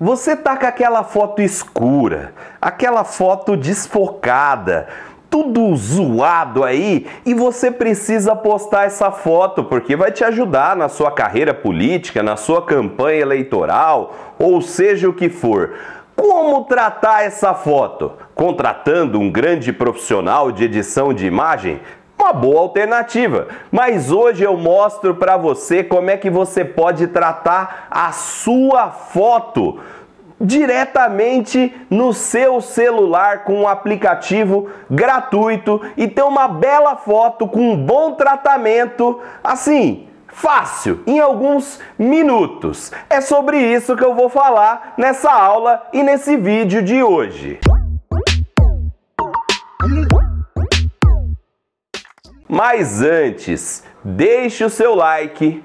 Você tá com aquela foto escura, aquela foto desfocada, tudo zoado aí e você precisa postar essa foto porque vai te ajudar na sua carreira política, na sua campanha eleitoral, ou seja o que for. Como tratar essa foto? Contratando um grande profissional de edição de imagem? uma boa alternativa. Mas hoje eu mostro para você como é que você pode tratar a sua foto diretamente no seu celular com um aplicativo gratuito e ter uma bela foto com um bom tratamento, assim, fácil, em alguns minutos. É sobre isso que eu vou falar nessa aula e nesse vídeo de hoje. Mas antes, deixe o seu like,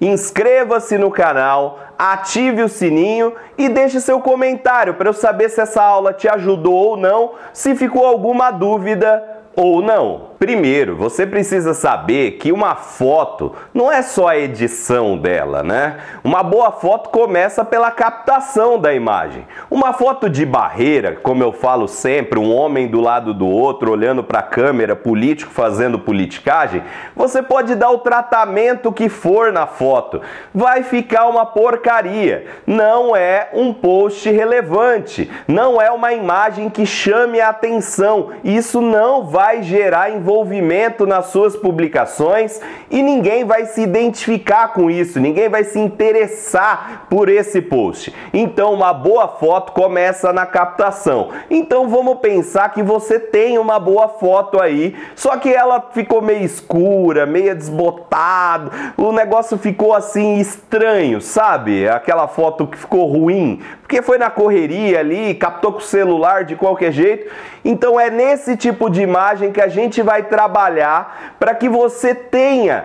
inscreva-se no canal, ative o sininho e deixe seu comentário para eu saber se essa aula te ajudou ou não, se ficou alguma dúvida ou não. Primeiro, você precisa saber que uma foto não é só a edição dela, né? Uma boa foto começa pela captação da imagem. Uma foto de barreira, como eu falo sempre, um homem do lado do outro olhando para a câmera, político fazendo politicagem, você pode dar o tratamento que for na foto. Vai ficar uma porcaria. Não é um post relevante, não é uma imagem que chame a atenção. Isso não vai gerar envolvimento envolvimento nas suas publicações e ninguém vai se identificar com isso, ninguém vai se interessar por esse post. Então, uma boa foto começa na captação. Então, vamos pensar que você tem uma boa foto aí, só que ela ficou meio escura, meio desbotada, o negócio ficou assim estranho, sabe? Aquela foto que ficou ruim porque foi na correria ali, captou com o celular de qualquer jeito. Então é nesse tipo de imagem que a gente vai trabalhar para que você tenha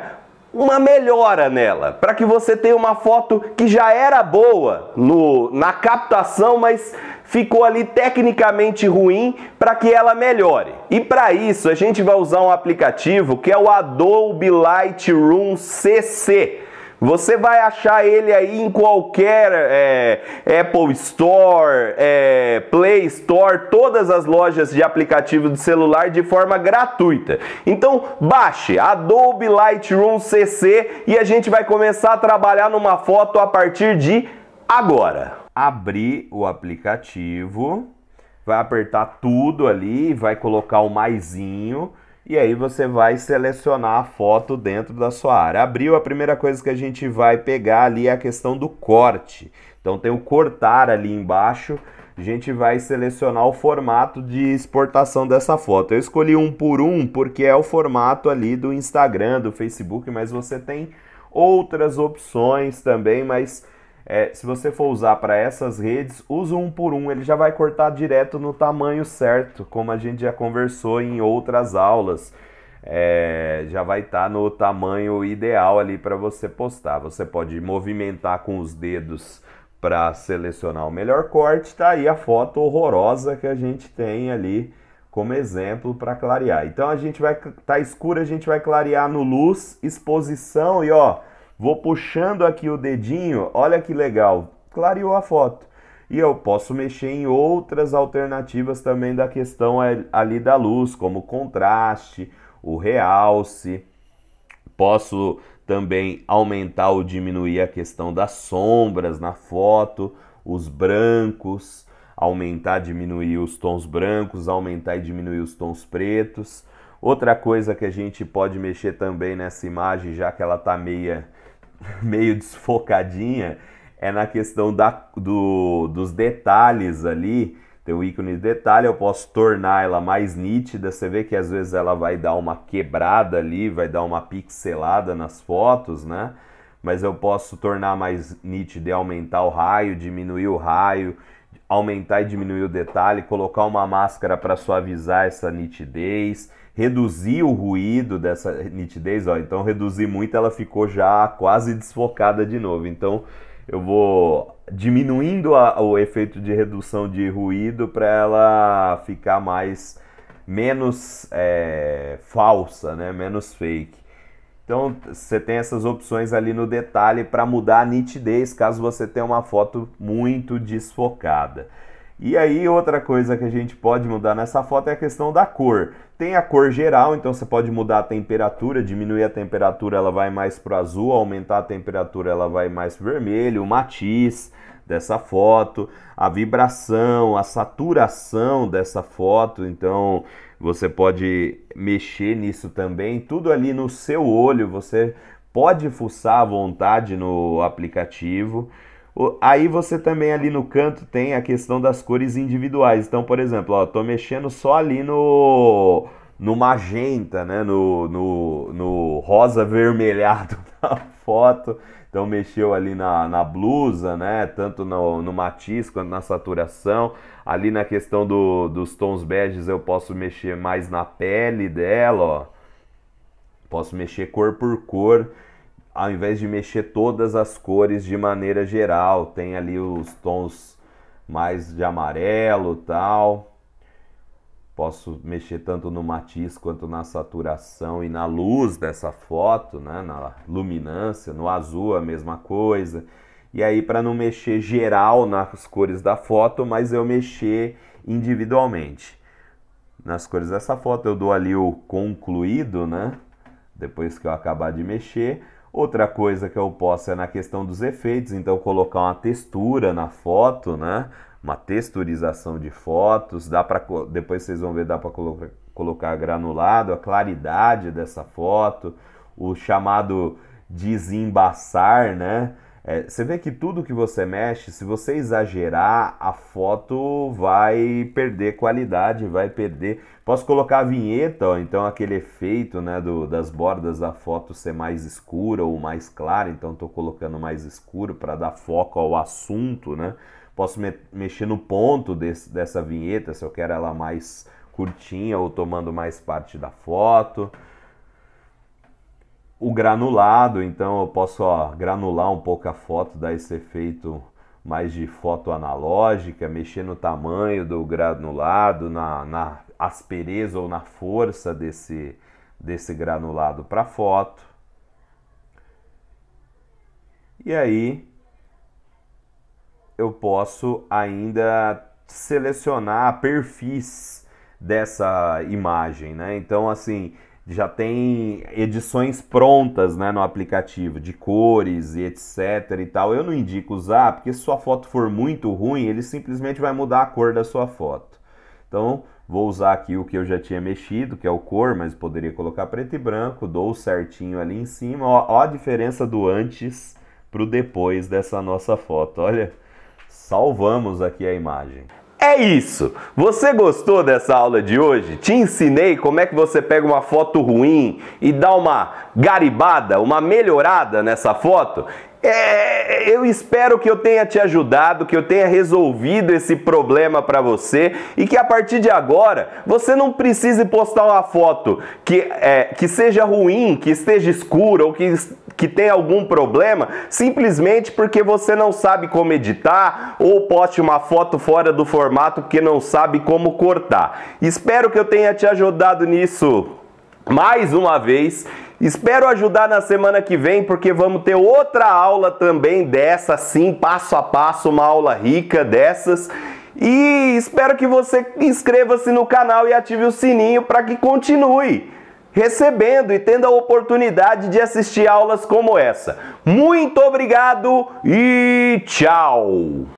uma melhora nela, para que você tenha uma foto que já era boa no, na captação, mas ficou ali tecnicamente ruim, para que ela melhore. E para isso a gente vai usar um aplicativo que é o Adobe Lightroom CC. Você vai achar ele aí em qualquer é, Apple Store, é, Play Store, todas as lojas de aplicativo de celular de forma gratuita. Então baixe Adobe Lightroom CC e a gente vai começar a trabalhar numa foto a partir de agora. Abrir o aplicativo, vai apertar tudo ali, vai colocar o maisinho e aí você vai selecionar a foto dentro da sua área. Abriu, a primeira coisa que a gente vai pegar ali é a questão do corte. Então tem o cortar ali embaixo. A gente vai selecionar o formato de exportação dessa foto. Eu escolhi um por um porque é o formato ali do Instagram, do Facebook, mas você tem outras opções também, mas é, se você for usar para essas redes, usa um por um, ele já vai cortar direto no tamanho certo, como a gente já conversou em outras aulas. É, já vai estar tá no tamanho ideal ali para você postar. Você pode movimentar com os dedos para selecionar o melhor corte. Tá aí a foto horrorosa que a gente tem ali como exemplo para clarear. Então a gente vai tá escuro, a gente vai clarear no luz, exposição e ó, Vou puxando aqui o dedinho, olha que legal, clareou a foto. E eu posso mexer em outras alternativas também da questão ali da luz, como contraste, o realce. Posso também aumentar ou diminuir a questão das sombras na foto, os brancos, aumentar, diminuir os tons brancos, aumentar e diminuir os tons pretos. Outra coisa que a gente pode mexer também nessa imagem, já que ela está meia meio desfocadinha é na questão da, do, dos detalhes ali. Tem o ícone de detalhe, eu posso tornar ela mais nítida. Você vê que às vezes ela vai dar uma quebrada ali, vai dar uma pixelada nas fotos, né? Mas eu posso tornar mais nítida e aumentar o raio, diminuir o raio aumentar e diminuir o detalhe, colocar uma máscara para suavizar essa nitidez, reduzir o ruído dessa nitidez, ó, então reduzir muito, ela ficou já quase desfocada de novo. Então eu vou diminuindo a, o efeito de redução de ruído para ela ficar mais menos é, falsa, né? menos fake. Então você tem essas opções ali no detalhe para mudar a nitidez caso você tenha uma foto muito desfocada. E aí outra coisa que a gente pode mudar nessa foto é a questão da cor. Tem a cor geral, então você pode mudar a temperatura, diminuir a temperatura, ela vai mais para azul, aumentar a temperatura, ela vai mais vermelho, o matiz dessa foto, a vibração, a saturação dessa foto, então você pode mexer nisso também, tudo ali no seu olho, você pode fuçar à vontade no aplicativo. Aí você também ali no canto tem a questão das cores individuais. Então, por exemplo, ó, tô mexendo só ali no no magenta, né, no, no, no rosa vermelhado da foto. Então mexeu ali na, na blusa, né? Tanto no, no matiz quanto na saturação. Ali na questão do, dos tons beges eu posso mexer mais na pele dela, ó. Posso mexer cor por cor, ao invés de mexer todas as cores de maneira geral. Tem ali os tons mais de amarelo tal posso mexer tanto no matiz quanto na saturação e na luz dessa foto, né? na luminância, no azul a mesma coisa. E aí para não mexer geral nas cores da foto, mas eu mexer individualmente. Nas cores dessa foto eu dou ali o concluído, né? Depois que eu acabar de mexer. Outra coisa que eu posso é na questão dos efeitos, então colocar uma textura na foto, né? uma texturização de fotos, dá para depois vocês vão ver dá para colocar, colocar granulado, a claridade dessa foto, o chamado desembaçar, né? É, você vê que tudo que você mexe, se você exagerar, a foto vai perder qualidade, vai perder. Posso colocar a vinheta, ó, então aquele efeito né, do, das bordas da foto ser mais escura ou mais clara, então estou colocando mais escuro para dar foco ao assunto, né? Posso me mexer no ponto desse, dessa vinheta, se eu quero ela mais curtinha ou tomando mais parte da foto. O granulado, então eu posso ó, granular um pouco a foto, dar esse efeito mais de foto analógica, mexer no tamanho do granulado, na, na aspereza ou na força desse, desse granulado para foto. E aí eu posso ainda selecionar perfis dessa imagem, né? Então, assim, já tem edições prontas né, no aplicativo, de cores e etc e tal. Eu não indico usar, porque se sua foto for muito ruim, ele simplesmente vai mudar a cor da sua foto. Então, vou usar aqui o que eu já tinha mexido, que é o cor, mas poderia colocar preto e branco, dou certinho ali em cima. Ó, ó a diferença do antes pro depois dessa nossa foto, olha. Salvamos aqui a imagem. É isso! Você gostou dessa aula de hoje? Te ensinei como é que você pega uma foto ruim e dá uma garibada, uma melhorada nessa foto? É, eu espero que eu tenha te ajudado, que eu tenha resolvido esse problema para você e que a partir de agora você não precise postar uma foto que, é, que seja ruim, que esteja escura ou que que tem algum problema simplesmente porque você não sabe como editar ou poste uma foto fora do formato porque não sabe como cortar. Espero que eu tenha te ajudado nisso mais uma vez. Espero ajudar na semana que vem, porque vamos ter outra aula também dessa, sim, passo a passo, uma aula rica dessas. E espero que você inscreva-se no canal e ative o sininho para que continue recebendo e tendo a oportunidade de assistir aulas como essa. Muito obrigado e tchau!